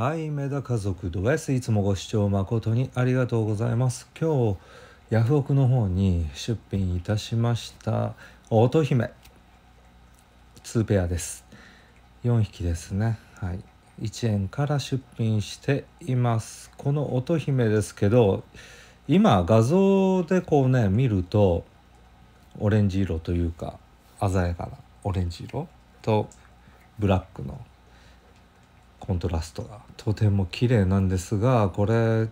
はい、メダ家族ド度です。いつもご視聴誠にありがとうございます。今日、ヤフオクの方に出品いたしました乙姫2ペアです。4匹ですね。はい。1円から出品しています。この乙姫ですけど、今画像でこうね、見ると、オレンジ色というか、鮮やかなオレンジ色とブラックのコントラストがとても綺麗なんですがこれ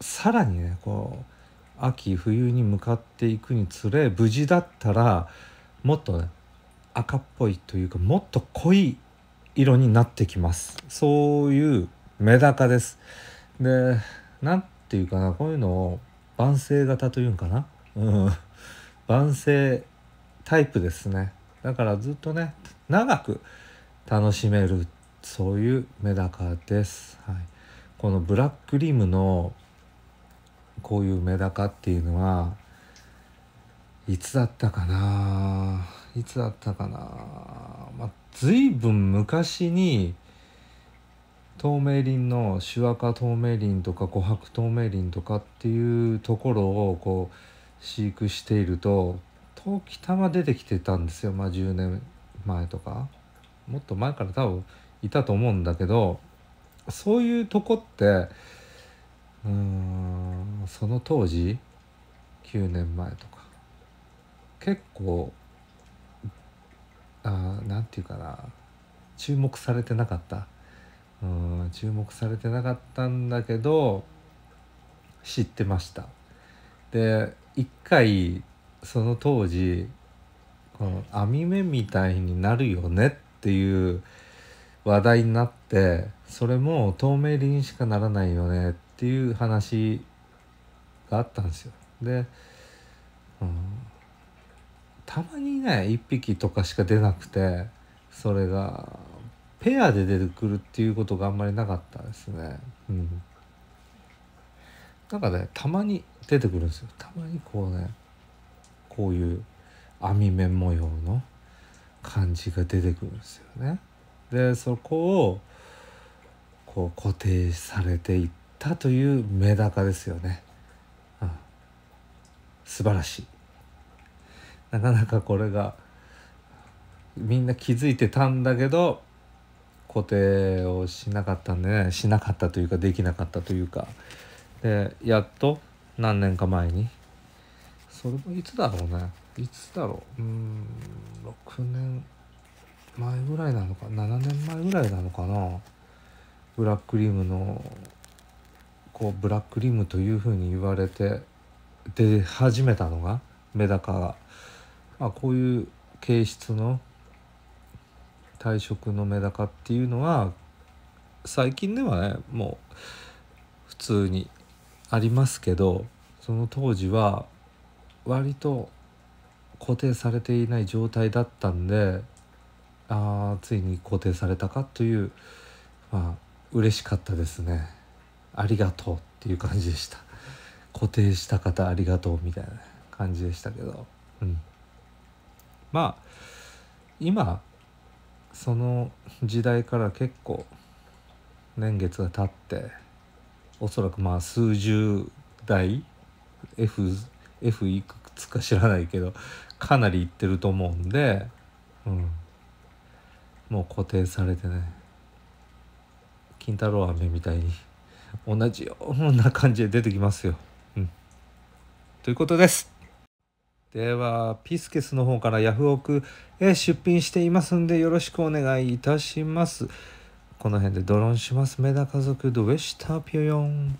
さらにねこう秋冬に向かっていくにつれ無事だったらもっとね赤っぽいというかもっと濃い色になってきますそういうメダカですで何て言うかなこういうのを晩成型というんかなうん晩成タイプですねだからずっとね長く楽しめるそういうメダカです、はい、このブラックリムのこういうメダカっていうのはいつだったかないつだったかな、まあ、随分昔に透明林の手話カ透明林とか琥珀透明林とかっていうところをこう飼育していると時たま出てきてたんですよ、まあ、10年前とかもっと前から多いたと思うんだけどそういうとこってうんその当時9年前とか結構あなんていうかな注目されてなかったうん注目されてなかったんだけど知ってましたで一回その当時この網目みたいになるよねっていう話題になってそれも透明理にしかならないよねっていう話があったんですよ。で、うん、たまにね1匹とかしか出なくてそれがペアで出てくるっていうことがあんまりなかったですね。うん、なんかねたまに出てくるんですよ。たまにこうねこういう網目模様の感じが出てくるんですよね。でそこをこう固定されていったというメダカですよね、うん、素晴らしいなかなかこれがみんな気づいてたんだけど固定をしなかったんでねしなかったというかできなかったというかでやっと何年か前にそれもいつだろうねいつだろううん6年前ぐらいなのか7年前ぐらいなのかなブラックリムのこうブラックリムというふうに言われて出始めたのがメダカが、まあ、こういう形質の退職のメダカっていうのは最近ではねもう普通にありますけどその当時は割と固定されていない状態だったんであついに肯定されたかというまあ嬉しかったですねありがとうっていう感じでした固定した方ありがとうみたいな感じでしたけど、うん、まあ今その時代から結構年月が経っておそらくまあ数十代 F, F いくつか知らないけどかなりいってると思うんで、うん、もう固定されてね金太郎飴みたいに同じような感じで出てきますよ。うん、ということです。ではピスケスの方からヤフオクへ出品していますんでよろしくお願いいたします。この辺でドローンします。メダ家族ドウェシタピヨン。